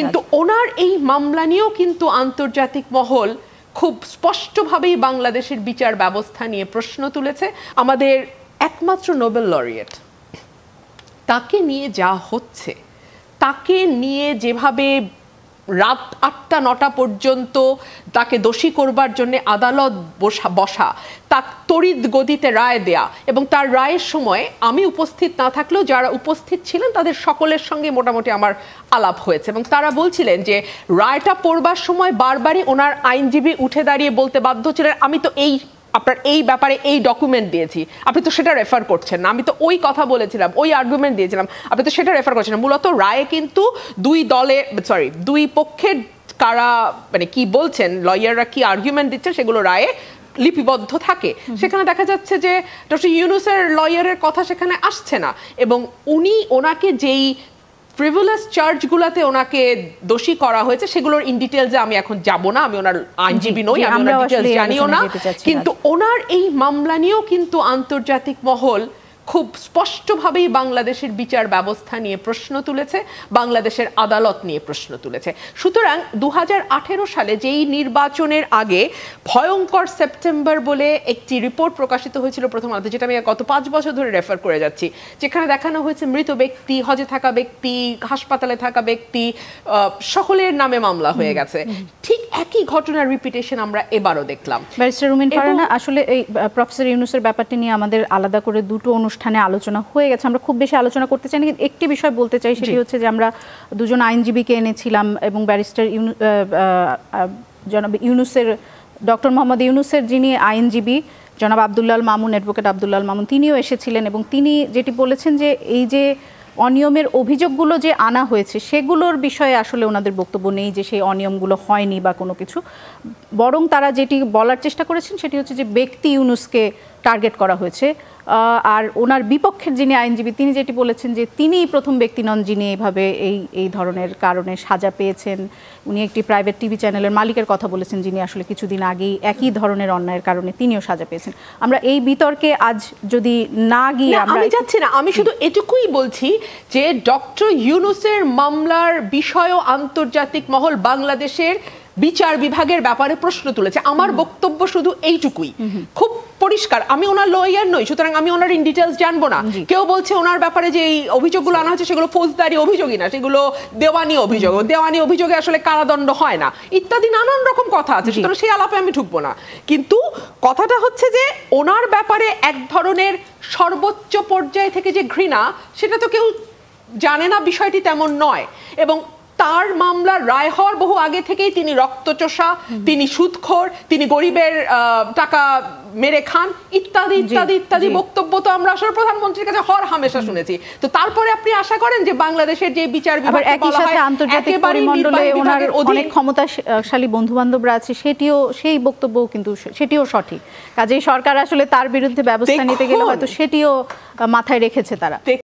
কিন্তু ওনার এই মামলা নিয়েও কিন্তু আন্তর্জাতিক মহল খুব স্পষ্টভাবেই বাংলাদেশের বিচার ব্যবস্থা নিয়ে প্রশ্ন তুলেছে আমাদের একমাত্র নোবেল লরিয়েট তাকে নিয়ে যা হচ্ছে তাকে নিয়ে যেভাবে রাত আটটা নটা পর্যন্ত তাকে দোষী করবার জন্য আদালত বসা বসা তার তড়িৎ গদিতে রায় দেয়া এবং তার রায়ের সময় আমি উপস্থিত না থাকলেও যারা উপস্থিত ছিলেন তাদের সকলের সঙ্গে মোটামুটি আমার আলাপ হয়েছে এবং তারা বলছিলেন যে রায়টা পড়বার সময় বারবারই ওনার আইনজীবী উঠে দাঁড়িয়ে বলতে বাধ্য ছিলেন আমি তো এই আপনার এই ব্যাপারে এই ডকুমেন্ট দিয়েছি আপনি তো সেটা রেফার করছেন না আমি তো ওই কথা বলেছিলাম ওই আর্গুমেন্ট দিয়েছিলাম আপনি তো সেটা রেফার করছেন না মূলত রায়ে কিন্তু দুই দলে সরি দুই পক্ষের কারা মানে কি বলছেন লয়াররা কি আর্গুমেন্ট দিচ্ছে সেগুলো রায়ে লিপিবদ্ধ থাকে সেখানে দেখা যাচ্ছে যে ডক্টর ইউনুসের লয়ারের কথা সেখানে আসছে না এবং উনি ওনাকে যেই ফ্রিভুলাস চার্জগুলোতে ওনাকে দোষী করা হয়েছে সেগুলোর ইন ডিটেলসে আমি এখন যাব না আমি ওনার আইনজীবী নই আমি ওনার ডিটেলস জানিও না কিন্তু ওনার এই মামলা নিয়েও কিন্তু আন্তর্জাতিক মহল খুব স্পষ্টভাবেই বাংলাদেশের বিচার ব্যবস্থা নিয়ে প্রশ্ন তুলেছে বাংলাদেশের আদালত নিয়ে প্রশ্ন তুলেছে সুতরাং দু সালে যেই নির্বাচনের আগে ভয়ঙ্কর সেপ্টেম্বর বলে একটি রিপোর্ট প্রকাশিত হয়েছিল প্রথম আলোতে যেটা আমি গত পাঁচ বছর ধরে রেফার করে যাচ্ছি যেখানে দেখানো হয়েছে মৃত ব্যক্তি হজে থাকা ব্যক্তি হাসপাতালে থাকা ব্যক্তি সকলের নামে মামলা হয়ে গেছে ঠিক একই ঘটনার রিপিটেশন আমরা এবারও দেখলাম আসলে এই প্রফেসর ইউনুসের ব্যাপারটি নিয়ে আমাদের আলাদা করে দুটো অনু অনুষ্ঠানে আলোচনা হয়ে গেছে আমরা খুব বেশি আলোচনা করতে চাই কিন্তু একটি বিষয় বলতে চাই সেটি হচ্ছে যে আমরা দুজন আইনজীবীকে এনেছিলাম এবং ব্যারিস্টার ইউনু জনাব ইউনুসের ডক্টর মোহাম্মদ ইউনুসের যিনি আইনজীবী জনাব আবদুল্লাল মামুন অ্যাডভোকেট আবদুল্লাল মামুন তিনিও এসেছিলেন এবং তিনি যেটি বলেছেন যে এই যে অনিয়মের অভিযোগগুলো যে আনা হয়েছে সেগুলোর বিষয়ে আসলে ওনাদের বক্তব্য নেই যে সেই অনিয়মগুলো হয়নি বা কোনো কিছু বরং তারা যেটি বলার চেষ্টা করেছেন সেটি হচ্ছে যে ব্যক্তি ইউনুসকে টার্গেট করা হয়েছে আর ওনার বিপক্ষের যিনি আইনজীবী তিনি যেটি বলেছেন যে তিনিই প্রথম ব্যক্তি নন যিনি এইভাবে এই এই ধরনের কারণে সাজা পেয়েছেন উনি একটি প্রাইভেট টিভি চ্যানেলের মালিকের কথা বলেছেন যিনি আসলে কিছুদিন আগেই একই ধরনের অন্যায়ের কারণে তিনিও সাজা পেয়েছেন আমরা এই বিতর্কে আজ যদি না গিয়ে আমি যাচ্ছি না আমি শুধু এটুকুই বলছি যে ডক্টর ইউনুসের মামলার বিষয় আন্তর্জাতিক মহল বাংলাদেশের বিচার বিভাগের ব্যাপারে প্রশ্ন তুলেছে আমার বক্তব্য শুধু এইটুকুই খুব পরিষ্কার আমি ওনার লয়ার নই সুতরাং আমি ওনার ইন ডিটেলস জানবো না কেউ বলছে ওনার ব্যাপারে যে এই অভিযোগগুলো আনা হচ্ছে সেগুলো ফৌজদারি অভিযোগই না সেগুলো দেওয়ানি অভিযোগ দেওয়ানি অভিযোগে আসলে কারাদণ্ড হয় না ইত্যাদি নানান রকম কথা আছে সুতরাং সেই আলাপে আমি ঢুকবো না কিন্তু কথাটা হচ্ছে যে ওনার ব্যাপারে এক ধরনের সর্বোচ্চ পর্যায় থেকে যে ঘৃণা সেটা তো কেউ জানে না বিষয়টি তেমন নয় এবং তার মামলা রায় হওয়ার বহু আগে থেকেই তিনি রক্তচোষা তিনি সুদখোর তিনি গরিবের টাকা মেরে খান ইত্যাদি ইত্যাদি ইত্যাদি বক্তব্য তো আমরা আসলে প্রধানমন্ত্রীর কাছে হর হামেশা শুনেছি তো তারপরে আপনি আশা করেন যে বাংলাদেশের যে বিচার বিভাগ একই সাথে আন্তর্জাতিক পরিমণ্ডলে ওনার অনেক ক্ষমতাশালী বন্ধু বান্ধবরা আছে সেটিও সেই বক্তব্য কিন্তু সেটিও সঠিক কাজেই সরকার আসলে তার বিরুদ্ধে ব্যবস্থা নিতে গেলে হয়তো সেটিও মাথায় রেখেছে তারা